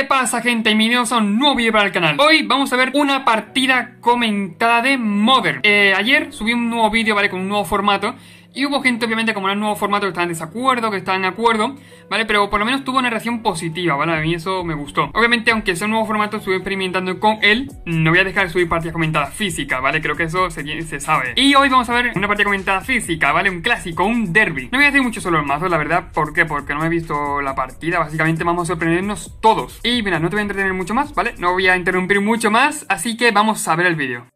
¿Qué pasa gente? Bienvenidos a un nuevo video para el canal Hoy vamos a ver una partida comentada de Modern eh, Ayer subí un nuevo video, ¿vale? Con un nuevo formato y hubo gente, obviamente, como era el nuevo formato, que estaba en desacuerdo, que estaba en acuerdo, ¿vale? Pero por lo menos tuvo una reacción positiva, ¿vale? A mí eso me gustó. Obviamente, aunque sea un nuevo formato, estuve experimentando con él. No voy a dejar de subir partidas comentadas físicas, ¿vale? Creo que eso se, sabe. Y hoy vamos a ver una partida comentada física, ¿vale? Un clásico, un derby. No voy a decir mucho solo el mazo, la verdad. ¿Por qué? Porque no he visto la partida. Básicamente vamos a sorprendernos todos. Y mira, no te voy a entretener mucho más, ¿vale? No voy a interrumpir mucho más, así que vamos a ver el vídeo.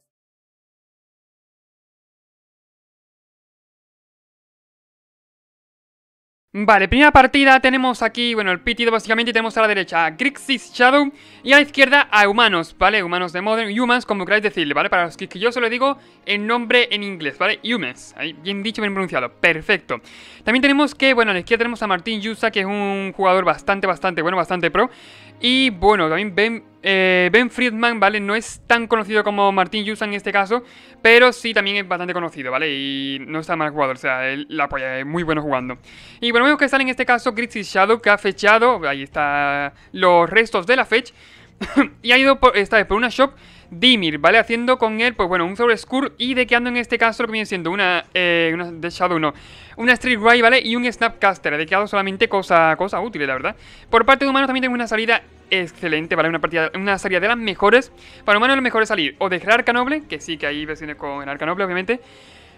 Vale, primera partida tenemos aquí, bueno, el pitido básicamente y tenemos a la derecha a Grixis Shadow y a la izquierda a humanos, ¿vale? Humanos de Modern, humans, como queráis decirle, ¿vale? Para los que, yo se lo digo el nombre en inglés, ¿vale? Humans, ahí, bien dicho, bien pronunciado, perfecto. También tenemos que, bueno, a la izquierda tenemos a Martín Yusa, que es un jugador bastante, bastante bueno, bastante pro. Y bueno, también eh, Ben, Friedman, ¿vale? No es tan conocido como Martin Yusa en este caso, pero sí también es bastante conocido, ¿vale? Y no está mal jugador, o sea, él, la apoya, es muy bueno jugando. Y bueno, vemos que sale en este caso Gritsy Shadow, que ha fechado, ahí está los restos de la fetch, y ha ido por, esta vez por una shop Dimir, ¿vale? Haciendo con él, pues bueno, un sobre Skur y dequeando en este caso lo que viene siendo una, eh, una de Shadow, no, una Street ride ¿vale? Y un Snapcaster, dequeado solamente cosa, cosa útil, la verdad. Por parte de humanos también tengo una salida excelente, ¿vale? Una, partida, una salida de las mejores. Para humanos lo mejor es salir o dejar Arcanoble. que sí que hay versiones con el obviamente.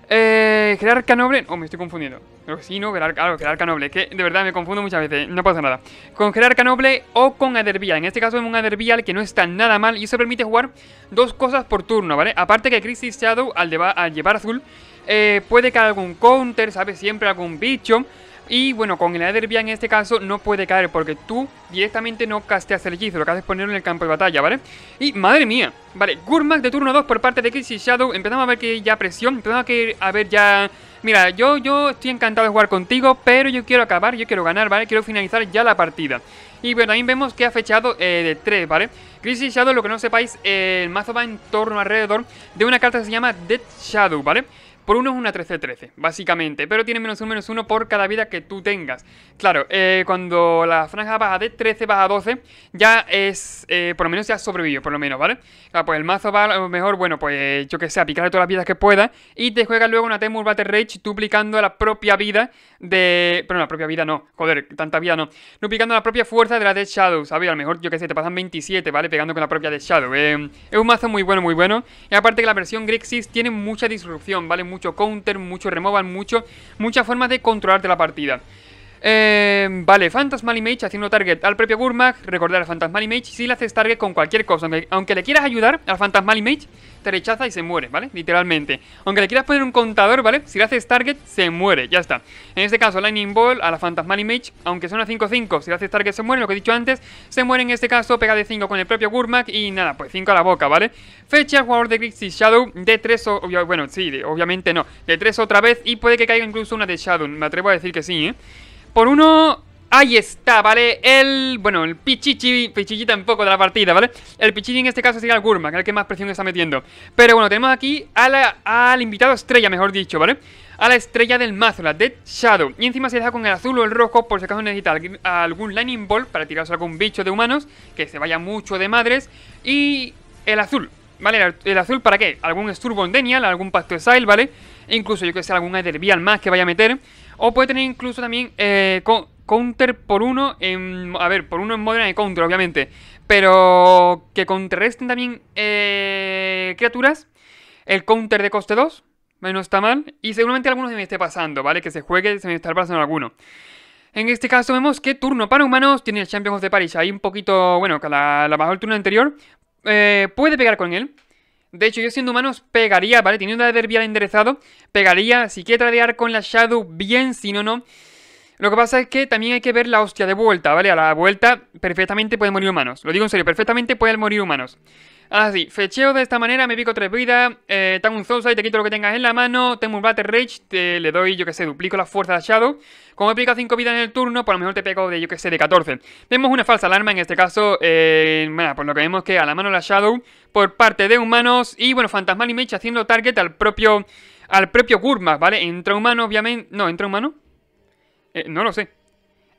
Eh, Gerarca canoble. Oh, me estoy confundiendo. Pero que sí, ¿no? Gerar claro, Noble. Que de verdad me confundo muchas veces. No pasa nada. Con Gerar Canoble o con Adervial. En este caso es un Adervial que no está nada mal. Y eso permite jugar dos cosas por turno, ¿vale? Aparte que Crisis Shadow, al, llevar azul, eh, puede caer algún counter, Sabe Siempre algún bicho. Y bueno, con el aderbia en este caso no puede caer porque tú directamente no casteas el hechizo, lo que haces es ponerlo en el campo de batalla, ¿vale? Y madre mía, vale, Gurmak de turno 2 por parte de crisis Shadow, empezamos a ver que ya presión, empezamos a, ver ya... Mira, yo, yo estoy encantado de jugar contigo, pero yo quiero acabar, yo quiero ganar, ¿vale? Quiero finalizar ya la partida. Y bueno, ahí vemos que ha fechado eh, de 3, ¿vale? Crisis Shadow, lo que no sepáis, eh, el mazo va en torno alrededor de una carta que se llama Dead Shadow, ¿vale? Por uno es una 13-13, básicamente, pero tiene menos 1, menos uno por cada vida que tú tengas. Claro, eh, cuando la franja baja de 13 baja 12, ya es, eh, por lo menos ya sobrevivió, por lo menos, ¿vale? Claro, pues el mazo va a lo mejor, bueno, pues yo que sé, a picarle todas las vidas que pueda y te juega luego una Temur Battle Rage duplicando la propia vida de... Pero la propia vida no, joder, tanta vida no. Duplicando la propia fuerza de la Dead Shadow, ¿sabes? A lo mejor, yo que sé, te pasan 27, ¿vale? Pegando con la propia Dead Shadow. Eh, es un mazo muy bueno, muy bueno. Y aparte que la versión Grixis tiene mucha disrupción, ¿vale? mucho counter, mucho removal, mucho, muchas formas de controlarte la partida. Eh, vale, Phantasmal Image haciendo target al propio Gurmag. Recordar al Phantasmal Image. Si le haces target con cualquier cosa, aunque, le quieras ayudar al Phantasmal Image, te rechaza y se muere, ¿vale? Literalmente. Aunque le quieras poner un contador, ¿vale? Si le haces target, se muere, ya está. En este caso, Lightning Ball a la Phantasmal Image, aunque son a 5-5, si le haces target, se muere, lo que he dicho antes. Se muere en este caso, pega de 5 con el propio Gurmag y nada, pues 5 a la boca, ¿vale? Fecha, jugador de Grixis Shadow de 3, bueno, sí, obviamente no, de 3 otra vez y puede que caiga incluso una de Shadow, me atrevo a decir que sí, ¿eh? por uno. Ahí está, ¿vale? El, bueno, el Pichichi, Pichichi tampoco de la partida, ¿vale? El Pichichi en este caso sería el Gurma, que es el que más presión está metiendo. Pero bueno, tenemos aquí a la, al invitado estrella, mejor dicho, ¿vale? A la estrella del mazo, la Dead Shadow. Y encima se deja con el azul o el rojo, por si acaso necesita algún Lightning Ball para tirarse algún bicho de humanos, que se vaya mucho de madres. Y el azul, ¿vale? ¿El azul para qué? Algún denial algún Pacto de Exile, ¿vale? incluso yo que sé, algún Edelvial más que vaya a meter. O puede tener incluso también eh, counter por uno en. A ver, por uno en Modern de counter, obviamente. Pero que contrarresten también eh, criaturas. El counter de coste 2. Eh, no está mal. Y seguramente algunos se me esté pasando, ¿vale? Que se juegue, se me está pasando alguno. En este caso vemos que turno para humanos tiene el Champions de Paris. Ahí un poquito, bueno, que la, la bajó el turno anterior. puede pegar con él. De hecho, yo siendo humanos pegaría, ¿vale? Teniendo el bien enderezado, pegaría, si quiere tradear con la Shadow, bien, si no, no. Lo que pasa es que también hay que ver la hostia de vuelta, ¿vale? A la vuelta perfectamente pueden morir humanos. Lo digo en serio, perfectamente pueden morir humanos. Ah, sí. Fecheo de esta manera, me pico tres vidas, eh, tengo un zosa te quito lo que tengas en la mano, tengo un Battle Rage, te, le doy, yo que sé, duplico la fuerza de Shadow. Como me cinco 5 vidas en el turno, por pues lo mejor te pego de, yo que sé, de 14. Vemos una falsa alarma, en este caso, eh, bueno, lo que vemos que a la mano la Shadow, por parte de humanos, y bueno, Fantasmal Image haciendo target al propio, al propio Gurma, ¿vale? Entra humano, obviamente, no, entra humano, eh, no lo sé.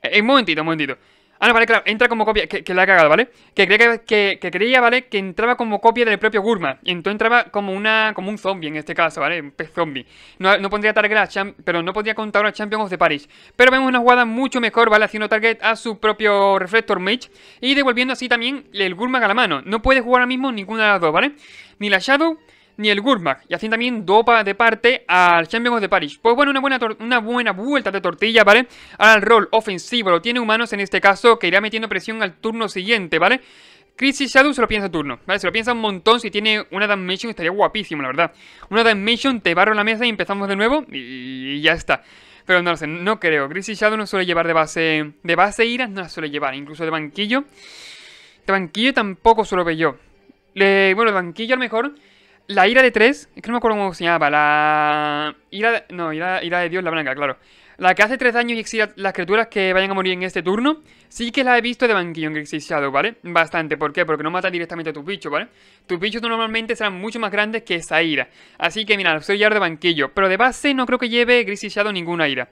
Eh, un momentito, un momentito. Ah, no, vale, claro, entra como copia, que, la ha cagado, ¿vale? Que creía, que, que, creía, ¿vale? Que entraba como copia del propio Gurma. Y entonces entraba como una como un zombie en este caso, ¿vale? Un pez zombie. No, no pondría target a Champ, pero no podía contar a Champions of the Pero vemos una jugada mucho mejor, ¿vale? Haciendo target a su propio Reflector Mage y devolviendo así también el Gurma a la mano. No puede jugar ahora mismo ninguna de las dos, ¿vale? Ni la Shadow ni el Gurmag. Y así también dopa de parte al Champions de París. Pues bueno, una buena, una buena vuelta de tortilla, ¿vale? Ahora el rol ofensivo lo tiene Humanos en este caso, que irá metiendo presión al turno siguiente, ¿vale? Crisis Shadow se lo piensa turno, ¿vale? Se lo piensa un montón. Si tiene una Damnation estaría guapísimo, la verdad. Una Damnation, te barro la mesa y empezamos de nuevo y ya está. Pero no lo sé, no creo. Crisis Shadow no suele llevar de base... De base iras no la suele llevar, incluso de banquillo. De banquillo tampoco suelo ver yo. Le, bueno, de banquillo a lo mejor... La ira de tres, es que no me acuerdo cómo se llamaba, la... Ira de, no, ira, de Dios, la blanca, claro. La que hace tres daños y exilia las criaturas que vayan a morir en este turno, sí que la he visto de banquillo en Grixis ¿vale? Bastante, ¿por qué? Porque no mata directamente a tus bichos, ¿vale? Tus bichos normalmente serán mucho más grandes que esa ira. Así que mira, soy ya de banquillo, pero de base no creo que lleve Grixis ninguna ira.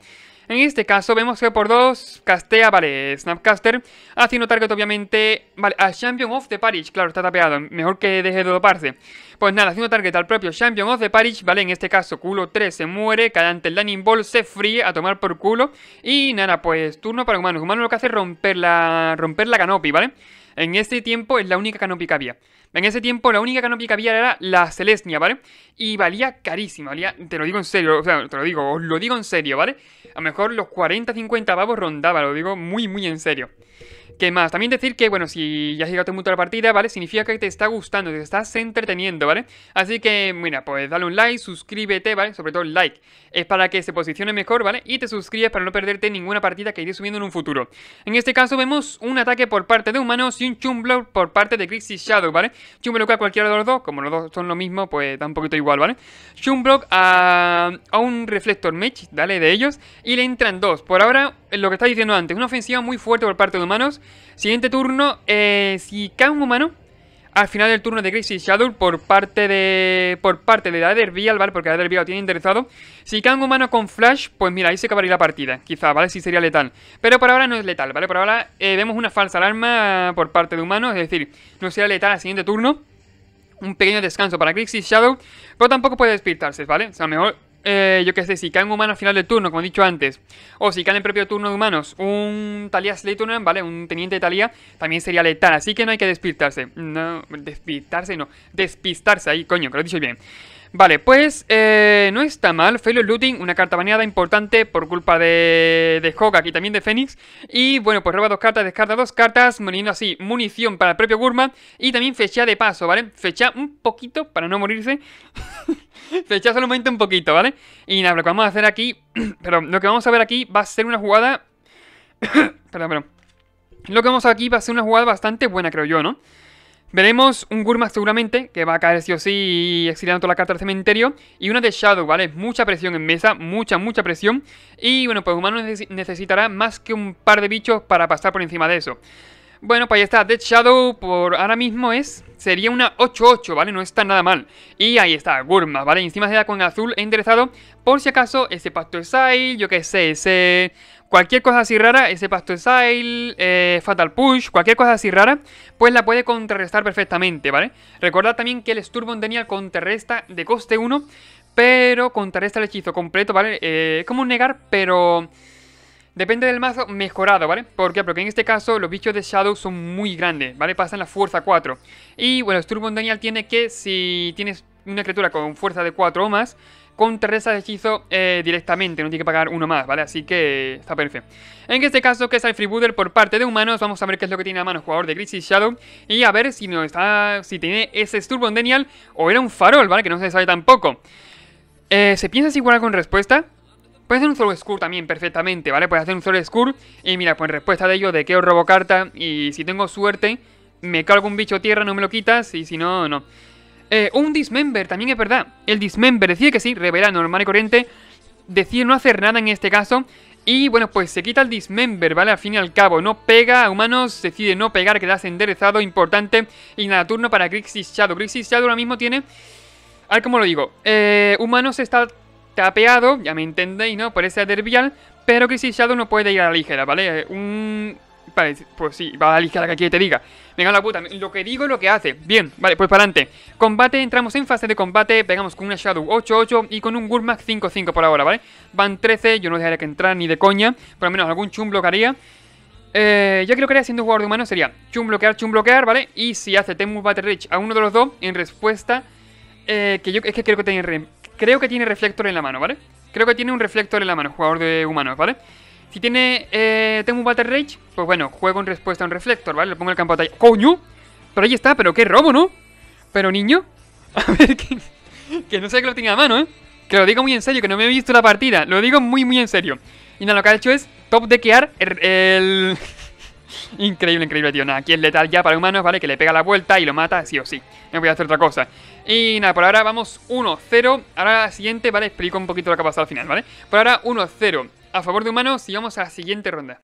En este caso vemos que por dos, castea, vale, Snapcaster, haciendo target obviamente, vale, a Champion of the Parish, claro, está tapeado, mejor que deje de doparse. Pues nada, haciendo target al propio Champion of the Parish, vale, en este caso culo 3 se muere, cae ante el Lightning Ball, se fríe a tomar por culo. Y nada, pues turno para humanos. Humano lo que hace es romper la, romper la canopy, ¿vale? En este tiempo es la única canopy que había. En ese tiempo la única canopia que había era la Celestia, ¿vale? Y valía carísima, valía, te lo digo en serio, o sea, te lo digo, os lo digo en serio, ¿vale? A lo mejor los 40, 50 pavos rondaba, lo digo muy, muy en serio. ¿Qué más? También decir que, bueno, si ya has llegado a la partida, ¿vale? Significa que te está gustando, te estás entreteniendo, ¿vale? Así que, mira, pues dale un like, suscríbete, ¿vale? Sobre todo el like. Es para que se posicione mejor, ¿vale? Y te suscribes para no perderte ninguna partida que iré subiendo en un futuro. En este caso vemos un ataque por parte de humanos y un blog por parte de Crixie Shadow, ¿vale? Chumblock a cualquiera de los dos, como los dos son lo mismo, pues da un poquito igual, ¿vale? Chumblock a, a un Reflector Match, dale De ellos. Y le entran dos. Por ahora, eh, lo que estaba diciendo antes, una ofensiva muy fuerte por parte de humanos. Siguiente turno, eh, si cae un humano, al final del turno de Crisis Shadow por parte de por parte de Vial, ¿vale? Porque Dader Vial lo tiene interesado. Si cae un humano con Flash, pues mira, ahí se acabaría la partida, quizá, ¿vale? Si sería letal. Pero por ahora no es letal, ¿vale? Por ahora eh, vemos una falsa alarma por parte de humanos, es decir, no será letal al siguiente turno un pequeño descanso para crisis Shadow, pero tampoco puede despistarse, ¿vale? O sea, mejor eh, yo qué sé, si cae un humano al final del turno, como he dicho antes, o si cae en el propio turno de humanos, un Talia Slayton, ¿vale? Un teniente de Talia también sería letal, así que no hay que despistarse. No, despistarse no, despistarse ahí, coño, que lo he dicho bien. Vale, pues eh, no está mal. Failure Looting, una carta baneada importante por culpa de, de Y aquí también de Fénix. Y bueno, pues roba dos cartas, descarta dos cartas, muriendo así munición para el propio Gurma Y también fecha de paso, ¿vale? Fecha un poquito para no morirse. echas solamente un poquito, ¿vale? Y nada, lo que vamos a hacer aquí... pero lo que vamos a ver aquí va a ser una jugada... perdón, perdón. Lo que vamos a ver aquí va a ser una jugada bastante buena, creo yo, ¿no? Veremos un Gurma seguramente, que va a caer sí o sí exiliando toda la carta del cementerio. Y una de Shadow, ¿vale? Mucha presión en mesa, mucha, mucha presión. Y bueno, pues Humano necesitará más que un par de bichos para pasar por encima de eso. Bueno, pues ahí está, Dead Shadow por ahora mismo es... Sería una 8-8, ¿vale? No está nada mal. Y ahí está, Gurma, ¿vale? encima se da con azul enderezado. Por si acaso, ese Pacto Exile, yo qué sé, ese... Cualquier cosa así rara, ese Pacto Exile, eh, Fatal Push, cualquier cosa así rara, pues la puede contrarrestar perfectamente, ¿vale? Recordad también que el Sturbon tenía contrarresta de coste 1, pero contrarresta el hechizo completo, ¿vale? Eh, es como negar, pero... Depende del mazo mejorado, ¿vale? ¿Por Porque en este caso los bichos de Shadow son muy grandes, ¿vale? Pasan la fuerza 4. Y bueno, Sturbon Daniel tiene que, si tienes una criatura con fuerza de 4 o más, contrarresta esa hechizo eh, directamente, no tiene que pagar uno más, ¿vale? Así que está perfecto. En este caso, que es el Freebooter por parte de humanos, vamos a ver qué es lo que tiene a mano el jugador de Crisis Shadow y a ver si no está, si tiene ese Sturbon Daniel o era un farol, ¿vale? Que no se sabe tampoco. Eh, ¿Se piensa si igual con respuesta? Puedes hacer un solo score también perfectamente, ¿vale? Puedes hacer un solo score y mira, pues en respuesta de ello de que os robo carta y si tengo suerte me cargo un bicho tierra, no me lo quitas y si no, no. Eh, un dismember, también es verdad. El dismember decide que sí, revela normal y corriente. Decide no hacer nada en este caso. Y bueno, pues se quita el dismember, ¿vale? Al fin y al cabo, no pega a humanos, decide no pegar, quedas enderezado, importante. Y nada, turno para Grixis Shadow. Grixis Shadow ahora mismo tiene... A ver cómo lo digo. Eh, humanos está tapeado, ya me entendéis, ¿no? Por ese derbial, pero que si Shadow no puede ir a la ligera, ¿vale? Un... Vale, pues sí, va a la ligera que aquí te diga. Venga, la puta, lo que digo es lo que hace. Bien, vale, pues para adelante. Combate, entramos en fase de combate, pegamos con una Shadow 8-8 y con un Gurmak 5-5 por ahora, ¿vale? Van 13, yo no dejaré que entrar ni de coña, por lo menos algún chum bloquearía. Eh, yo creo que haría siendo jugador de humano sería chum bloquear, chum bloquear, ¿vale? Y si hace Temu Battle Reach a uno de los dos, en respuesta, eh, que yo es que creo que tiene Creo que tiene reflector en la mano, ¿vale? Creo que tiene un reflector en la mano, jugador de humanos, ¿vale? Si tiene eh, un Battle Rage, pues bueno, juego en respuesta a un reflector, ¿vale? Le pongo el campo de batalla. ¡Coño! Pero ahí está, pero qué robo, ¿no? Pero niño, a ver, que, que no sé que lo tenga a mano, ¿eh? Que lo digo muy en serio, que no me he visto la partida. Lo digo muy, muy en serio. Y nada, lo que ha hecho es top dequear el Increíble, increíble, tío. Nada, aquí es letal ya para humanos, ¿vale? Que le pega la vuelta y lo mata, sí o sí. No voy a hacer otra cosa. Y nada, por ahora vamos 1-0. Ahora la siguiente, ¿vale? Explico un poquito lo que ha pasado al final, ¿vale? Por ahora 1-0 a favor de humanos y vamos a la siguiente ronda.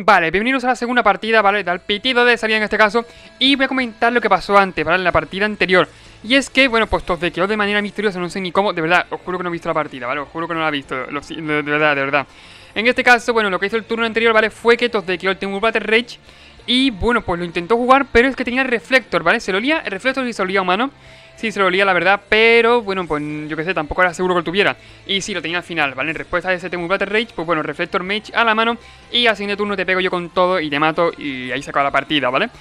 Vale, bienvenidos a la segunda partida, ¿vale? Al pitido de salida en este caso. Y voy a comentar lo que pasó antes, ¿vale? En la partida anterior. Y es que, bueno, pues tos de manera misteriosa, no sé ni cómo, de verdad, os juro que no he visto la partida, ¿vale? Os juro que no la he visto, de, verdad, de verdad. En este caso, bueno, lo que hizo el turno anterior, ¿vale? Fue que Tozdequeo el Temur Battle Rage y, bueno, pues lo intentó jugar, pero es que tenía Reflector, ¿vale? Se lo olía, el Reflector sí se lo olía mano? sí se lo olía la verdad, pero, bueno, pues yo qué sé, tampoco era seguro que lo tuviera. Y sí, lo tenía al final, ¿vale? En respuesta a ese Temur Battle Rage, pues bueno, Reflector Mage a la mano y al siguiente turno te pego yo con todo y te mato y ahí se acaba la partida, ¿vale? vale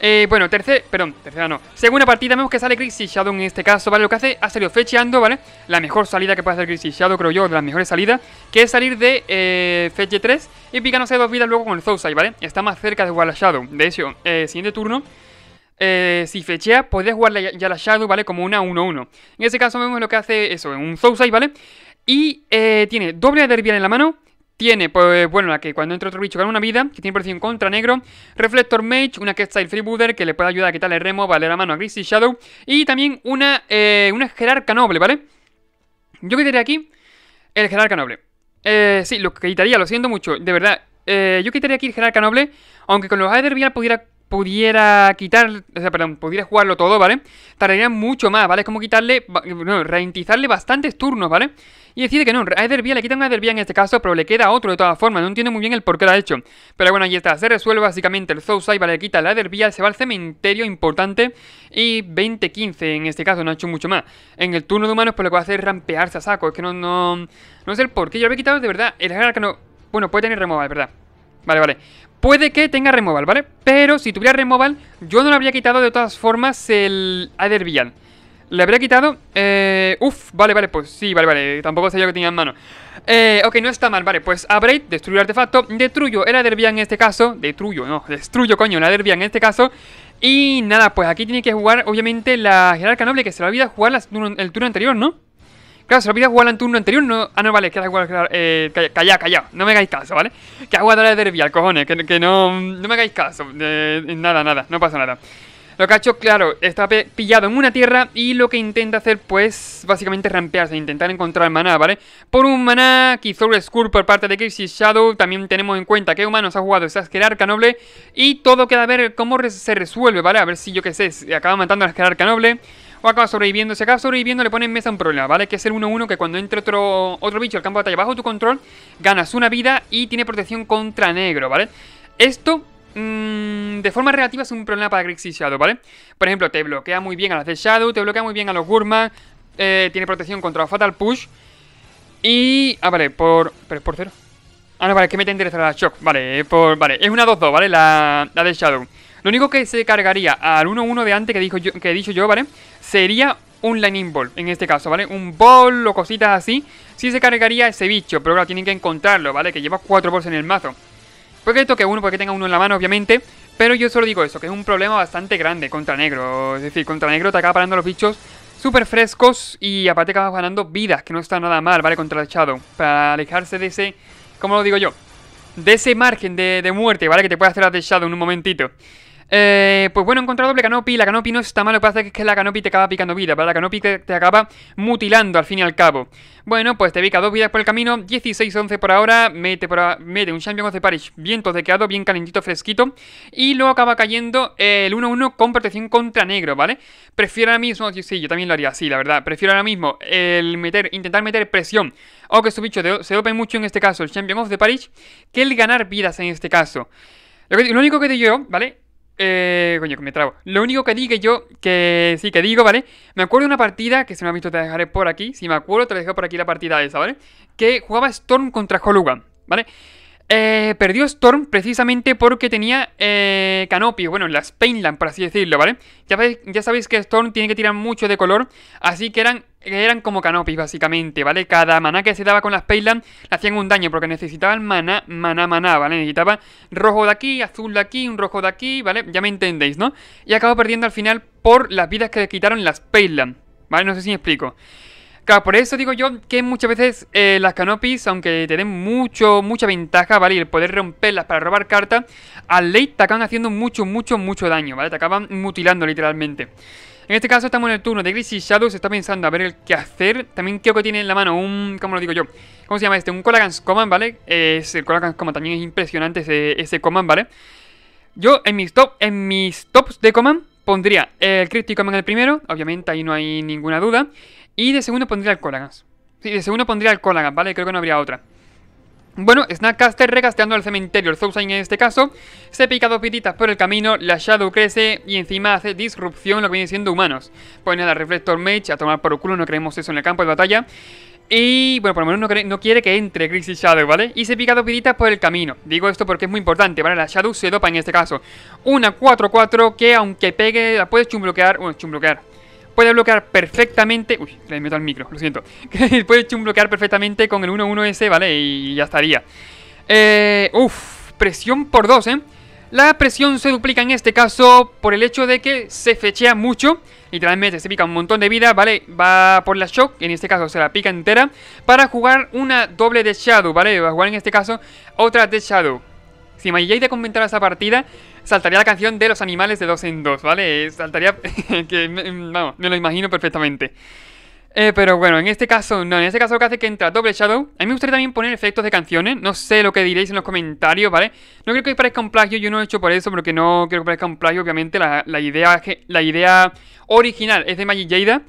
eh, bueno, tercera... perdón, tercera no. Segunda partida vemos que sale Crisis Shadow en este caso, ¿vale? Lo que hace ha salido fecheando, ¿vale? La mejor salida que puede hacer Crisis Shadow, creo yo, de las mejores salidas, que es salir de eh, feche 3 y sé dos vidas luego con el Zousai, ¿vale? Está más cerca de jugar la Shadow. De hecho, eh, siguiente turno, eh, si fechea, podés jugar ya la Shadow, ¿vale? Como una 1-1. En ese caso vemos lo que hace eso, un Zousai, ¿vale? Y tiene doble de en la mano tiene, pues bueno, la que cuando entra otro bicho gana una vida, que tiene en contra negro, Reflector Mage, una que el Freebooter que le puede ayudar a quitarle remo, vale la mano a Gris Shadow, y también una, eh, una jerarca noble, ¿vale? Yo quitaría aquí el jerarca noble. Eh, sí, lo quitaría, lo siento mucho, de verdad. Eh, yo quitaría aquí el jerarca noble, aunque con los Aether Vial pudiera pudiera quitar, o sea, perdón, pudiera jugarlo todo, ¿vale? Tardaría mucho más, ¿vale? Es como quitarle, no, ralentizarle bastantes turnos, ¿vale? Y decide que no, a le quita una Edervía en este caso, pero le queda otro de todas formas. No entiendo muy bien el por qué lo ha hecho. Pero bueno, ahí está. Se resuelve básicamente el Zousai, vale, le quita la Edervía, se va al cementerio importante. Y 20-15 en este caso, no ha hecho mucho más. En el turno de humanos, pues lo que va a hacer es rampearse a saco. Es que no, no, no sé el por qué. Yo lo había quitado de verdad. El no... Bueno, puede tener de ¿verdad? Vale, vale. Puede que tenga removal, ¿vale? Pero si tuviera removal, yo no le habría quitado de todas formas el Aderbian. Le habría quitado... Eh, uf, vale, vale, pues sí, vale, vale. Tampoco sabía que tenía en mano. Eh, ok, no está mal, vale. Pues abrade, destruyo el artefacto. Destruyo el Aderbian en este caso. Destruyo, no. Destruyo, coño, el Aderbian en este caso. Y nada, pues aquí tiene que jugar, obviamente, la Jerarca Noble, que se la olvida jugar el turno anterior, ¿no? Claro, se olvida jugar en turno anterior, no... Ah, no, vale, que haga Eh, calla, calla, no me hagáis caso, ¿vale? Que hago de derby, al cojones, que, no... No me hagáis caso, eh, nada, nada, no pasa nada. Lo que ha hecho, claro, está pillado en una tierra y lo que intenta hacer, pues, básicamente rampearse, intentar encontrar maná, ¿vale? Por un maná, un Skull por parte de Kirsi Shadow, también tenemos en cuenta que Humanos ha jugado esa Arca Noble y todo queda a ver cómo se resuelve, ¿vale? A ver si, yo qué sé, acaba matando a la Noble... O acaba sobreviviendo. Si acaba sobreviviendo, le pone en mesa un problema, ¿vale? Que es el 1-1 que cuando entre otro, otro bicho al campo de batalla bajo tu control, ganas una vida y tiene protección contra negro, ¿vale? Esto mm, de forma relativa es un problema para Grixis Shadow, ¿vale? Por ejemplo, te bloquea muy bien a las de Shadow, te bloquea muy bien a los Gurman, eh, tiene protección contra Fatal Push. Y. Ah, vale, por. Pero es por cero. Ah, no, vale, que me te interesa la Shock. Vale, eh, por. Vale, es una 2-2, ¿vale? La, la de Shadow. Lo único que se cargaría al 1-1 de antes que, dijo que he dicho yo, ¿vale? Sería un Lightning Ball, en este caso, ¿vale? Un Ball o cositas así. Sí se cargaría ese bicho, pero ahora tienen que encontrarlo, ¿vale? Que lleva 4 Balls en el mazo. Porque que toque uno, porque tenga uno en la mano, obviamente. Pero yo solo digo eso, que es un problema bastante grande contra negro. Es decir, contra negro te acaba parando los bichos súper frescos y aparte acabas ganando vidas, que no está nada mal, ¿vale? Contra el Shadow. Para alejarse de ese, ¿cómo lo digo yo? De ese margen de, de muerte, ¿vale? Que te puede hacer la de Shadow en un momentito. Eh, pues bueno, he doble Canopy. La Canopy no está mal, lo que pasa es que la Canopy te acaba picando vida, La Canopy te, acaba mutilando al fin y al cabo. Bueno, pues te pica dos vidas por el camino, 16-11 por ahora, mete, un Champion of the Parish de tosequeado, bien calentito, fresquito. Y luego acaba cayendo el 1-1 con protección contra negro, ¿vale? Prefiero ahora mismo, sí, yo también lo haría así, la verdad. Prefiero ahora mismo el meter, intentar meter presión o que su bicho se dope mucho en este caso, el Champion of the Parish, que el ganar vidas en este caso. Lo, único que te digo, ¿vale? Eh, coño, que me trago. Lo único que digo yo, que sí que digo, ¿vale? Me acuerdo de una partida, que si me ha visto te dejaré por aquí. Si me acuerdo, te dejo por aquí la partida esa, ¿vale? Que jugaba Storm contra Holugan, ¿vale? Eh, perdió Storm precisamente porque tenía eh, bueno, las Painland, por así decirlo, ¿vale? Ya, sabéis que Storm tiene que tirar mucho de color, así que eran, eran como Canopis, básicamente, ¿vale? Cada maná que se daba con las Painland le hacían un daño, porque necesitaban maná, mana, maná, ¿vale? Necesitaba rojo de aquí, azul de aquí, un rojo de aquí, ¿vale? Ya me entendéis, ¿no? Y acabó perdiendo al final por las vidas que le quitaron las Painland, ¿vale? No sé si me explico. Claro, por eso digo yo que muchas veces eh, las canopis, aunque te den mucho, mucha ventaja, ¿vale? Y el poder romperlas para robar cartas, al late te acaban haciendo mucho, mucho, mucho daño, ¿vale? Te acaban mutilando literalmente. En este caso estamos en el turno de Gris Shadows. está pensando a ver el qué hacer. También creo que tiene en la mano un, ¿cómo lo digo yo? ¿Cómo se llama este? Un Colagans Command, ¿vale? Es, el Colagans Command también es impresionante ese, Command, ¿vale? Yo en mis, top, en mis tops de Command pondría el Cryptic Command el primero, obviamente ahí no hay ninguna duda. Y de segundo pondría al Colagas, Sí, de segundo pondría al Colagas, ¿vale? Creo que no habría otra. Bueno, snackcaster recasteando al cementerio, el Zouzain en este caso, se pica dos pititas por el camino, la Shadow crece y encima hace disrupción lo que viene siendo humanos. Pone a la Reflector Mage, a tomar por el culo, no creemos eso en el campo de batalla. Y bueno, por lo menos no, quiere, que entre crisis y Shadow, ¿vale? Y se pica dos por el camino. Digo esto porque es muy importante, ¿vale? La Shadow se dopa en este caso. Una 4-4 que aunque pegue la puedes chumbloquear, bueno, chumbloquear, puede bloquear perfectamente. Uy, le meto al micro, lo siento. puede bloquear perfectamente con el 1-1S, ¿vale? Y ya estaría. Eh, uf, presión por 2, ¿eh? La presión se duplica en este caso por el hecho de que se fechea mucho. Literalmente se pica un montón de vida, ¿vale? Va por la shock, en este caso se la pica entera. Para jugar una doble de Shadow, ¿vale? Va a jugar en este caso otra de Shadow. Si me llegáis a comentar esa partida, saltaría la canción de los animales de dos en dos, ¿vale? Eh, saltaría... que, mm, vamos, me lo imagino perfectamente. Eh, pero bueno, en este caso no, en este caso lo que hace es que entra Doble Shadow. A mí me gustaría también poner efectos de canciones, no sé lo que diréis en los comentarios, ¿vale? No creo que parezca un plagio, yo no lo he hecho por eso, porque no creo que parezca un plagio, obviamente, la, idea, la idea original es de Magic Jada.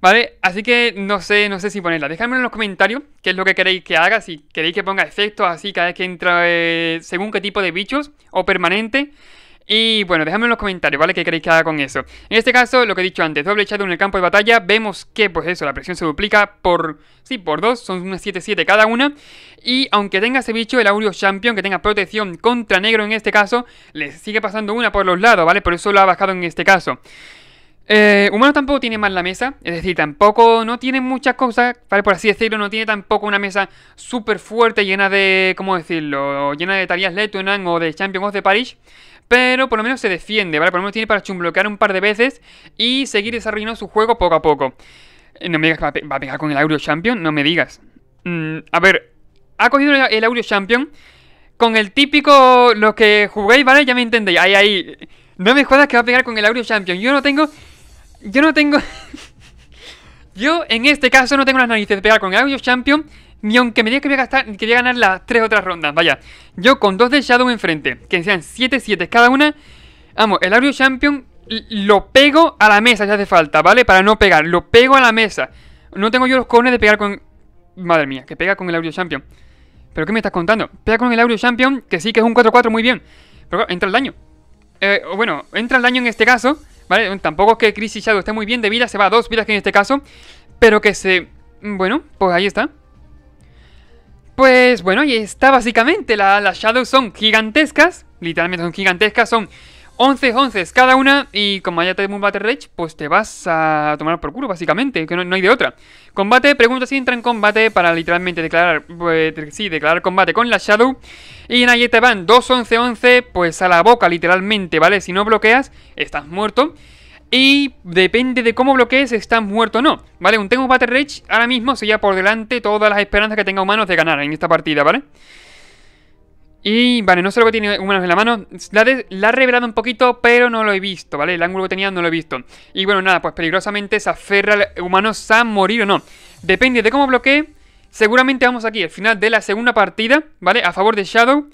¿Vale? Así que no sé, no sé si ponerla. Dejadme en los comentarios qué es lo que queréis que haga, si queréis que ponga efectos así cada vez que entra eh, según qué tipo de bichos o permanente. Y bueno, dejadme en los comentarios, ¿vale? ¿Qué queréis que haga con eso? En este caso, lo que he dicho antes, doble echado en el campo de batalla, vemos que, pues eso, la presión se duplica por, sí, por dos, son unas 7-7 cada una. Y aunque tenga ese bicho, el Aureo Champion, que tenga protección contra negro en este caso, le sigue pasando una por los lados, ¿vale? Por eso lo ha bajado en este caso. Eh, humano tampoco tiene mal la mesa, es decir, tampoco no tiene muchas cosas, ¿vale? Por así decirlo, no tiene tampoco una mesa súper fuerte, llena de, ¿cómo decirlo? Llena de tareas Letunan o de Champions de the Parish, pero por lo menos se defiende, ¿vale? Por lo menos tiene para chumbloquear un par de veces y seguir desarrollando su juego poco a poco. Eh, no me digas que va a pegar con el Aureo Champion, no me digas. Mm, a ver, ha cogido el Aureo Champion con el típico, los que jugáis, ¿vale? Ya me entendéis, ahí, ahí. No me jodas que va a pegar con el Aureo Champion, yo no tengo yo no tengo... yo, en este caso, no tengo las narices de pegar con el audio Champion, ni aunque me diga que voy a, gastar, que ganar las tres otras rondas. Vaya, yo con dos de Shadow enfrente, que sean 7-7 cada una, vamos, el audio Champion lo pego a la mesa ya hace falta, ¿vale? Para no pegar, lo pego a la mesa. No tengo yo los cones de pegar con... Madre mía, que pega con el Audio Champion. ¿Pero qué me estás contando? Pega con el Audio Champion, que sí que es un 4-4 muy bien. Pero entra el daño. Eh, bueno, entra el daño en este caso. ¿Vale? Tampoco es que Chris Shadow esté muy bien de vida, se va a dos vidas que en este caso. Pero que se... Mm, bueno, pues ahí está. Pues bueno, ahí está básicamente. las Shadows son gigantescas. Literalmente son gigantescas. Son 11 11 cada una y como ya tenemos un Battle Rage, pues te vas a tomar por culo, básicamente, que no, hay de otra. Combate, pregunta si entra en combate para literalmente declarar, pues, declarar combate con la Shadow. Y en ahí te van 2 11 11, pues a la boca literalmente, ¿vale? Si no bloqueas, estás muerto. Y depende de cómo bloquees, estás muerto o no, ¿vale? Un tengo Battle Rage ahora mismo sería por delante todas las esperanzas que tenga humanos de ganar en esta partida, ¿vale? vale y vale, no sé lo que tiene humanos en la mano. La, la, ha revelado un poquito, pero no lo he visto, ¿vale? El ángulo que tenía no lo he visto. Y bueno, nada, pues peligrosamente se aferra humanos a morir o no. Depende de cómo bloquee. Seguramente vamos aquí, al final de la segunda partida, ¿vale? A favor de Shadow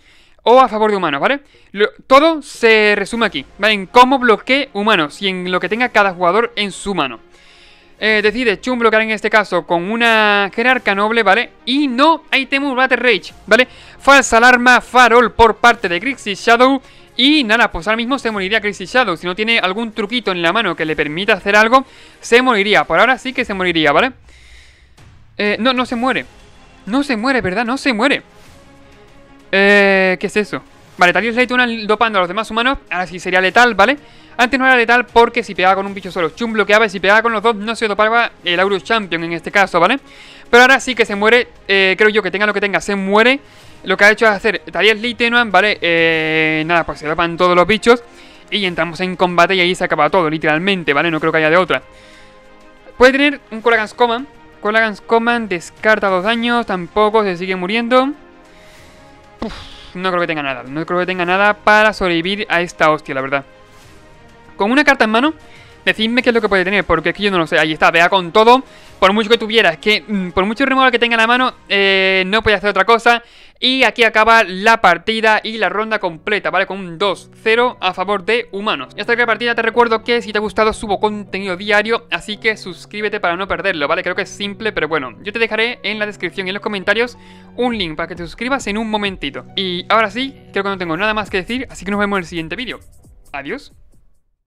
o a favor de humanos, ¿vale? todo se resume aquí, ¿vale? En cómo bloquee humanos y en lo que tenga cada jugador en su mano. Eh, decide chum bloquear en este caso con una jerarca noble, ¿vale? Y no hay Temur Battle Rage, ¿vale? Falsa alarma, farol por parte de Crisis Shadow. Y nada, pues ahora mismo se moriría Crisis Shadow. Si no tiene algún truquito en la mano que le permita hacer algo, se moriría. Por ahora sí que se moriría, ¿vale? Eh, no, no se muere. No se muere, ¿verdad? No se muere. Eh, ¿qué es eso? Vale, Talios una dopando a los demás humanos. Ahora sí sería letal, ¿vale? vale antes no era letal porque si pegaba con un bicho solo, Chum bloqueaba y si pegaba con los dos no se topaba el Aurus Champion en este caso, ¿vale? Pero ahora sí que se muere, eh, creo yo que tenga lo que tenga, se muere. Lo que ha hecho es hacer tareas Litenuan, ¿vale? Eh, nada, pues se tapan todos los bichos y entramos en combate y ahí se acaba todo, literalmente, ¿vale? No creo que haya de otra. Puede tener un Colagans Command. Colagans Command descarta dos daños, tampoco se sigue muriendo. no creo que tenga nada, no creo que tenga nada para sobrevivir a esta hostia, la verdad. Con una carta en mano, decidme qué es lo que puede tener, porque aquí yo no lo sé. Ahí está, vea con todo. Por mucho que tuvieras, que mm, por mucho remolque que tenga en la mano, eh, no podía hacer otra cosa. Y aquí acaba la partida y la ronda completa, ¿vale? Con un 2-0 a favor de humanos. Y hasta que la partida te recuerdo que si te ha gustado subo contenido diario, así que suscríbete para no perderlo, ¿vale? Creo que es simple, pero bueno. Yo te dejaré en la descripción y en los comentarios un link para que te suscribas en un momentito. Y ahora sí, creo que no tengo nada más que decir, así que nos vemos en el siguiente vídeo. Adiós.